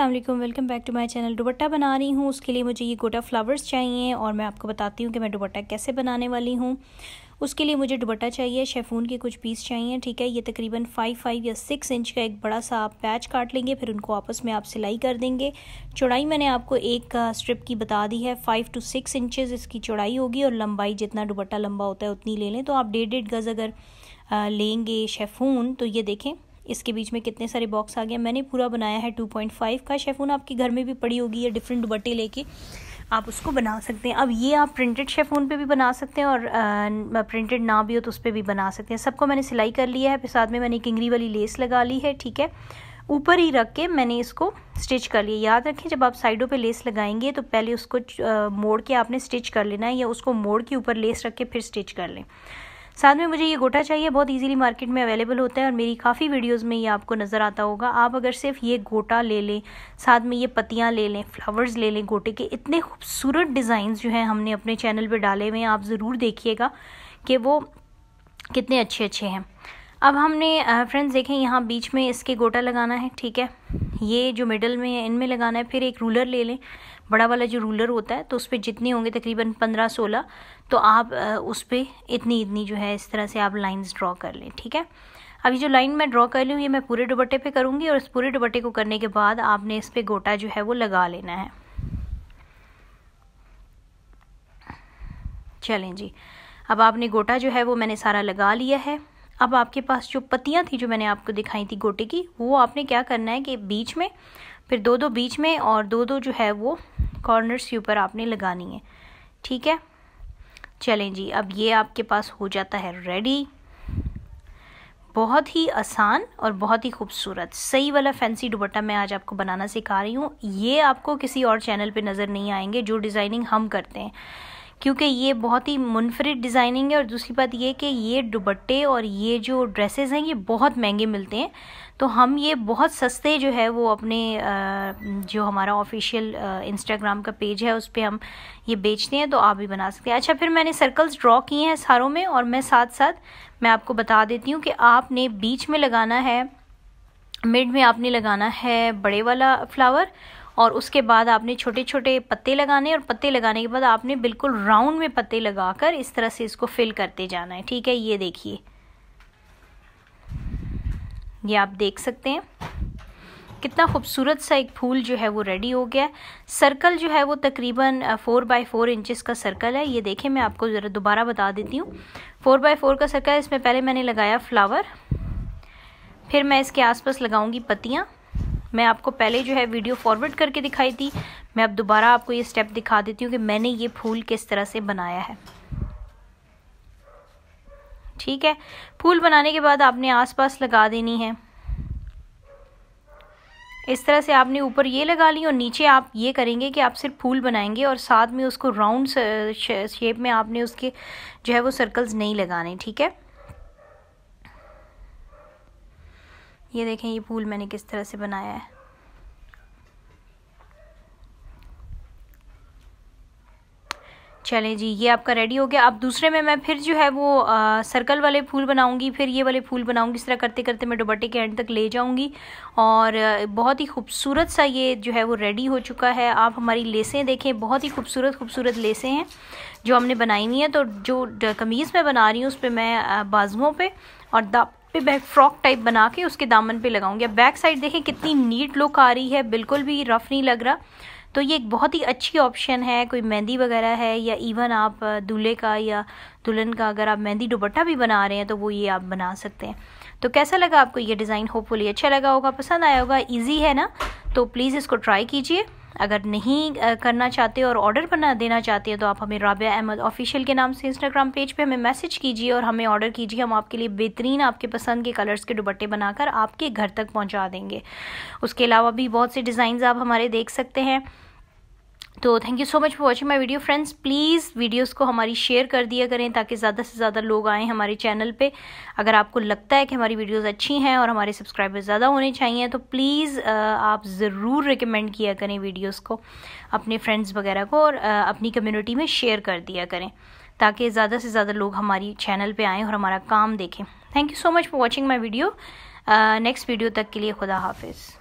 Aslam welcome back to my channel dupatta बना रही हूँ उसके लिए मुझे ये गोटा फ्लावर्स चाहिए और मैं आपको बताती हूँ कि मैं दुबट्टा कैसे बनाने वाली हूँ उसके लिए मुझे दुबट्टा चाहिए शेफून के कुछ पीस चाहिए ठीक है ये तकरीबन फाइव फाइव या सिक्स इंच का एक बड़ा सा आप पैच काट लेंगे फिर उनको आपस में आप सिलाई कर देंगे चौड़ाई मैंने आपको एक स्ट्रिप की बता दी है फाइव टू सिक्स इंचज़ इसकी चौड़ाई होगी और लंबाई जितना दुबट्टा लंबा होता है उतनी ले लें तो आप डेढ़ डेढ़ गज़ अगर लेंगे शेफून तो ये देखें इसके बीच में कितने सारे बॉक्स आ गए मैंने पूरा बनाया है टू पॉइंट फाइव का शेफून आपके घर में भी पड़ी होगी या डिफरेंट दुबट्टे लेके आप उसको बना सकते हैं अब ये आप प्रिंटेड शेफून पे भी बना सकते हैं और आ, प्रिंटेड ना भी हो तो उस पर भी बना सकते हैं सबको मैंने सिलाई कर लिया है फिर साथ में मैंने किंगरी वाली लेस लगा ली है ठीक है ऊपर ही रख के मैंने इसको स्टिच कर लिया याद रखें जब आप साइडों पे लेस लगाएंगे तो पहले उसको मोड़ के आपने स्टिच कर लेना है या उसको मोड़ के ऊपर लेस रख के फिर स्टिच कर लें साथ में मुझे ये गोटा चाहिए बहुत इजीली मार्केट में अवेलेबल होता है और मेरी काफ़ी वीडियोज़ में ये आपको नज़र आता होगा आप अगर सिर्फ ये गोटा ले लें साथ में ये पत्तियाँ ले लें फ्लावर्स ले लें गोटे के इतने खूबसूरत डिज़ाइन जो हैं हमने अपने चैनल पर डाले हुए हैं आप ज़रूर देखिएगा कि वो कितने अच्छे अच्छे हैं अब हमने फ्रेंड्स देखें यहाँ बीच में इसके गोटा लगाना है ठीक है ये जो मिडल में है इनमें लगाना है फिर एक रूलर ले लें बड़ा वाला जो रूलर होता है तो उस पर जितने होंगे तकरीबन पंद्रह सोलह तो आप उस पर इतनी इतनी जो है इस तरह से आप लाइंस ड्रॉ कर लें ठीक है अभी जो लाइन मैं ड्रॉ कर लूँ ये मैं पूरे दुबट्टे पे करूँगी और इस पूरे दुपट्टे को करने के बाद आपने इस पर गोटा जो है वो लगा लेना है चलें जी अब आपने गोटा जो है वो मैंने सारा लगा लिया है अब आपके पास जो पत्तियाँ थी जो मैंने आपको दिखाई थी गोटे की वो आपने क्या करना है कि बीच में फिर दो दो बीच में और दो दो जो है वो कॉर्नर्स के ऊपर आपने लगानी है ठीक है चलें जी अब ये आपके पास हो जाता है रेडी बहुत ही आसान और बहुत ही खूबसूरत सही वाला फैंसी दुपट्टा मैं आज आपको बनाना सिखा रही हूँ ये आपको किसी और चैनल पे नज़र नहीं आएंगे जो डिज़ाइनिंग हम करते हैं क्योंकि ये बहुत ही मुनफरद डिज़ाइनिंग है और दूसरी बात ये कि ये दुबट्टे और ये जो ड्रेसेस हैं ये बहुत महंगे मिलते हैं तो हम ये बहुत सस्ते जो है वो अपने जो हमारा ऑफिशियल इंस्टाग्राम का पेज है उस पर हम ये बेचते हैं तो आप भी बना सकते हैं अच्छा फिर मैंने सर्कल्स ड्रॉ किए हैं सारों में और मैं साथ साथ मैं आपको बता देती हूँ कि आपने बीच में लगाना है मिड में आपने लगाना है बड़े वाला फ्लावर और उसके बाद आपने छोटे छोटे पत्ते लगाने और पत्ते लगाने के बाद आपने बिल्कुल राउंड में पत्ते लगाकर इस तरह से इसको फिल करते जाना है ठीक है ये देखिए ये आप देख सकते हैं कितना खूबसूरत सा एक फूल जो है वो रेडी हो गया है सर्कल जो है वो तकरीबन फ़ोर बाई फ़ोर इंचज़ का सर्कल है ये देखें मैं आपको ज़रा दोबारा बता देती हूँ फ़ोर बाई फ़ोर का सर्कल है इसमें पहले मैंने लगाया फ्लावर फिर मैं इसके आसपास लगाऊंगी पत्तियाँ मैं आपको पहले जो है वीडियो फॉरवर्ड करके दिखाई थी मैं अब दोबारा आपको ये स्टेप दिखा देती हूँ कि मैंने ये फूल किस तरह से बनाया है ठीक है फूल बनाने के बाद आपने आसपास लगा देनी है इस तरह से आपने ऊपर ये लगा ली और नीचे आप ये करेंगे कि आप सिर्फ फूल बनाएंगे और साथ में उसको राउंड शेप में आपने उसके जो है वो सर्कल्स नहीं लगाने ठीक है ये देखें ये फूल मैंने किस तरह से बनाया है चलें जी ये आपका रेडी हो गया अब दूसरे में मैं फिर जो है वो आ, सर्कल वाले फूल बनाऊंगी फिर ये वाले फूल बनाऊंगी इस तरह करते करते मैं दुपट्टे के एंड तक ले जाऊंगी और बहुत ही खूबसूरत सा ये जो है वो रेडी हो चुका है आप हमारी लेसें देखें बहुत ही खूबसूरत खूबसूरत लेसें हैं जो हमने बनाई हुई हैं तो जो कमीज़ मैं बना रही हूँ उस पर मैं बाजुओं पर और पे बैक फ्रॉक टाइप बना के उसके दामन पे लगाऊंगी अब बैक साइड देखें कितनी नीट लुक आ रही है बिल्कुल भी रफ़ नहीं लग रहा तो ये एक बहुत ही अच्छी ऑप्शन है कोई मेहंदी वगैरह है या इवन आप दूल्हे का या दुल्हन का अगर आप मेहंदी दुबट्टा भी बना रहे हैं तो वो ये आप बना सकते हैं तो कैसा लगा आपको ये डिज़ाइन होपफुली अच्छा लगा होगा पसंद आया होगा ईजी है ना तो प्लीज़ इसको ट्राई कीजिए अगर नहीं करना चाहते और ऑर्डर बना देना चाहते हैं तो आप हमें राबिया अहमद ऑफिशियल के नाम से इंस्टाग्राम पेज पे हमें मैसेज कीजिए और हमें ऑर्डर कीजिए हम आपके लिए बेहतरीन आपके पसंद के कलर्स के दुबट्टे बनाकर आपके घर तक पहुँचा देंगे उसके अलावा भी बहुत से डिज़ाइन आप हमारे देख सकते हैं तो thank you so much for watching my video friends please videos को हमारी शेयर कर दिया करें ताकि ज़्यादा से ज़्यादा लोग आएँ हमारे चैनल पे अगर आपको लगता है कि हमारी वीडियोस अच्छी हैं और हमारे सब्सक्राइबर ज़्यादा होने चाहिए तो प्लीज़ आप ज़रूर रिकमेंड किया करें वीडियोस को अपने फ्रेंड्स वगैरह को और अपनी कम्यूनिटी में शेयर कर दिया करें ताकि ज़्यादा से ज़्यादा लोग हमारी चैनल पर आएँ और हमारा काम देखें thank you so much for watching my video next video तक के लिए खुदा हाफिज़